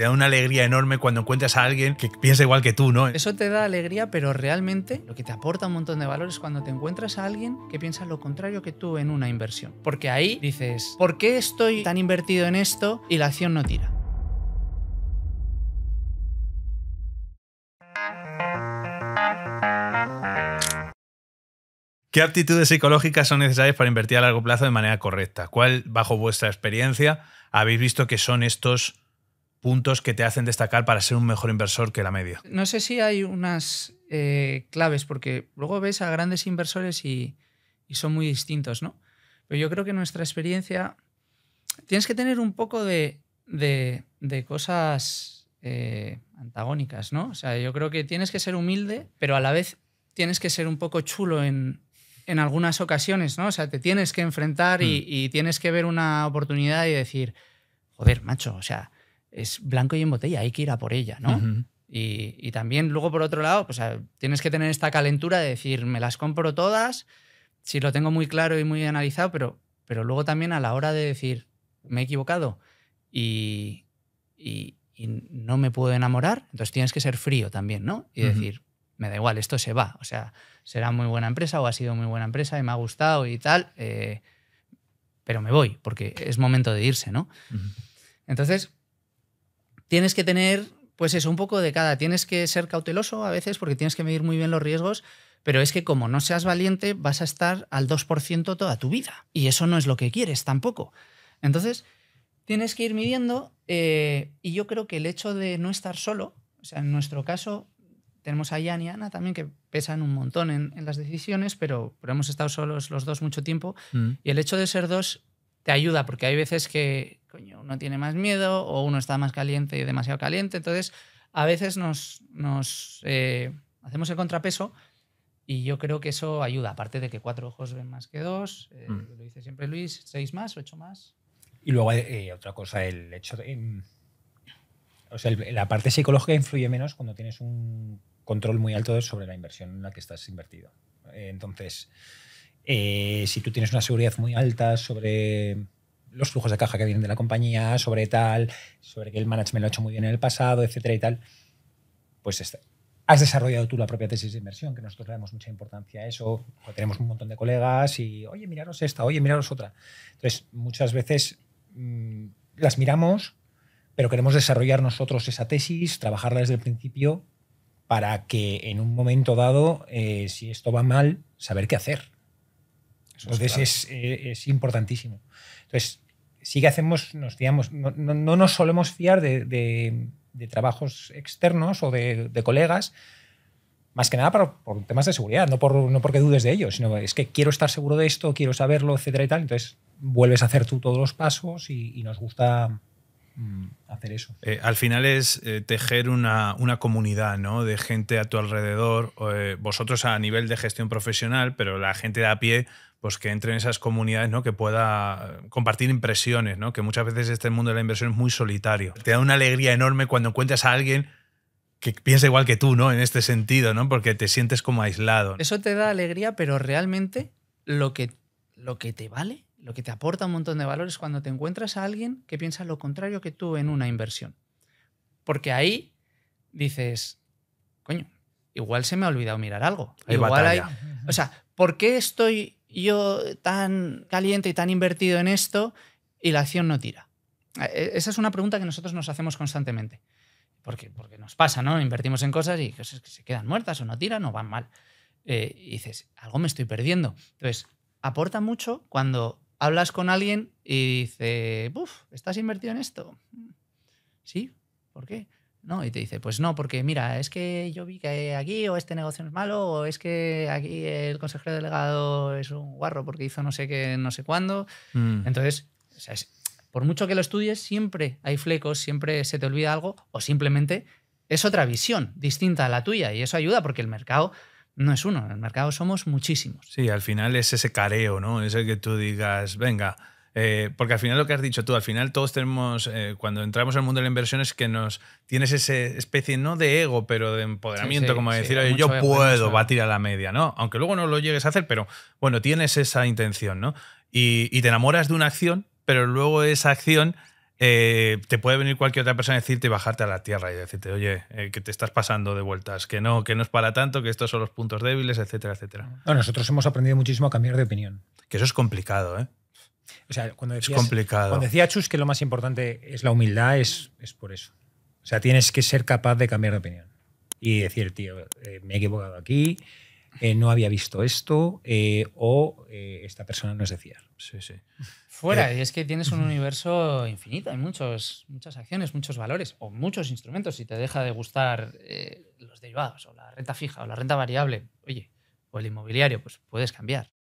te da una alegría enorme cuando encuentras a alguien que piensa igual que tú, ¿no? Eso te da alegría, pero realmente lo que te aporta un montón de valor es cuando te encuentras a alguien que piensa lo contrario que tú en una inversión. Porque ahí dices, ¿por qué estoy tan invertido en esto y la acción no tira? ¿Qué aptitudes psicológicas son necesarias para invertir a largo plazo de manera correcta? ¿Cuál, bajo vuestra experiencia, habéis visto que son estos puntos que te hacen destacar para ser un mejor inversor que la media. No sé si hay unas eh, claves, porque luego ves a grandes inversores y, son muy distintos, ¿no? Pero yo creo que nuestra experiencia, tienes que tener un poco de, de, cosas eh, antagónicas, ¿no? O sea, yo creo que tienes que ser humilde, pero a la vez tienes que ser un poco chulo en, en algunas ocasiones, ¿no? O sea, te tienes que enfrentar y, mm. y tienes que ver una oportunidad y decir, joder, macho, o sea, es blanco y en botella, hay que ir a por ella, ¿no? y, también luego, por otro lado, pues, tienes que tener esta calentura de decir, me las compro todas, si lo tengo muy claro y muy analizado, pero, pero luego también a la hora de decir, me he equivocado y, no me puedo enamorar, entonces tienes que ser frío también, ¿no? Y decir, me da igual, esto se va, o sea, será muy buena empresa o ha sido muy buena empresa y me ha gustado y tal, eh, pero me voy porque es momento de irse, ¿no? Entonces, tienes que tener, pues eso, un poco de cada. Tienes que ser cauteloso a veces porque tienes que medir muy bien los riesgos, pero es que como no seas valiente, vas a estar al 2% toda tu vida. Y eso no es lo que quieres tampoco. Entonces, tienes que ir midiendo eh, y yo creo que el hecho de no estar solo, o sea, en nuestro caso, tenemos a Ian y Ana también que pesan un montón en, las decisiones, pero, hemos estado solos los dos mucho tiempo. Mm. Y el hecho de ser dos te ayuda, porque hay veces que uno tiene más miedo o uno está más caliente y demasiado caliente. Entonces, a veces nos, nos eh, hacemos el contrapeso y yo creo que eso ayuda, aparte de que cuatro ojos ven más que dos, eh, mm. lo dice siempre Luis, seis más, ocho más. Y luego eh, otra cosa, el hecho de... Mm, o sea, la parte psicológica influye menos cuando tienes un control muy alto sobre la inversión en la que estás invertido. entonces, eh, si tú tienes una seguridad muy alta sobre los flujos de caja que vienen de la compañía, sobre tal, sobre que el management lo ha hecho muy bien en el pasado, etcétera y tal, pues has desarrollado tú la propia tesis de inversión, que nosotros le damos mucha importancia a eso. tenemos un montón de colegas y, oye, miraros esta, oye, miraros otra. Entonces, muchas veces mm, las miramos, pero queremos desarrollar nosotros esa tesis, trabajarla desde el principio, para que en un momento dado, eh, si esto va mal, saber qué hacer. Entonces eh, es, importantísimo. Entonces, sí que hacemos, nos fiamos, no, nos solemos fiar de, trabajos externos o de, colegas, más que nada por, temas de seguridad, no, porque dudes de ellos, sino es que quiero estar seguro de esto, quiero saberlo, etcétera y tal. Entonces, vuelves a hacer tú todos los pasos y, nos gusta mm, hacer eso. Eh, al final es eh, tejer una, comunidad de gente a tu alrededor, vosotros a nivel de gestión profesional, pero la gente de a pie pues que entre en esas comunidades, ¿no? Que pueda compartir impresiones, ¿no? Que muchas veces este mundo de la inversión es muy solitario. Te da una alegría enorme cuando encuentras a alguien que piensa igual que tú, ¿no? En este sentido, ¿no? Porque te sientes como aislado. Eso te da alegría, pero realmente lo que, lo que te vale, lo que te aporta un montón de valor es cuando te encuentras a alguien que piensa lo contrario que tú en una inversión. Porque ahí dices, coño, igual se me ha olvidado mirar algo. igual hay. O sea, ¿por qué estoy yo tan caliente y tan invertido en esto y la acción no tira? Eh, eh, esa es una pregunta que nosotros nos hacemos constantemente. Porque, porque nos pasa, ¿no? Invertimos en cosas y cosas que se quedan muertas o no tiran o van mal. Eh, y dices, algo me estoy perdiendo. Entonces, aporta mucho cuando hablas con alguien y dice, uff, ¿estás invertido en esto? Sí, ¿por qué? ¿no? Y te dice, pues no, porque mira, es que yo vi que aquí o este negocio es malo o es que aquí el consejero delegado es un guarro porque hizo no sé qué, no sé cuándo. Mm. Entonces, por mucho que lo estudies, siempre hay flecos, siempre se te olvida algo o simplemente es otra visión distinta a la tuya y eso ayuda porque el mercado no es uno, en el mercado somos muchísimos. Sí, al final es ese careo, ¿no? Es el que tú digas, venga, eh, porque al final lo que has dicho tú, al final todos tenemos, eh, cuando entramos al mundo de la inversión es que nos tienes esa especie, no de ego, pero de empoderamiento, como decir, oye, yo puedo batir a la media, ¿no? Aunque luego no lo llegues a hacer, pero bueno, tienes esa intención, ¿no? Y, te enamoras de una acción, pero luego esa acción eh, te puede venir cualquier otra persona a decirte y bajarte a la tierra y decirte, oye, que te estás pasando de vueltas, que no, que no es para tanto, que estos son los puntos débiles, etcétera, etcétera. nosotros hemos aprendido muchísimo a cambiar de opinión. Que eso es complicado, ¿eh? O sea, cuando es complicado. Cuando decía Chus que lo más importante es la humildad, es, es por eso. O sea, tienes que ser capaz de cambiar de opinión y decir, tío, eh, me he equivocado aquí, eh, no había visto esto eh, o esta persona no es de fiar. Fuera, y es que tienes un universo infinito, hay muchos, muchas acciones, muchos valores o muchos instrumentos. Si te deja de gustar los derivados o la renta fija o la renta variable, oye, o el inmobiliario, pues puedes cambiar.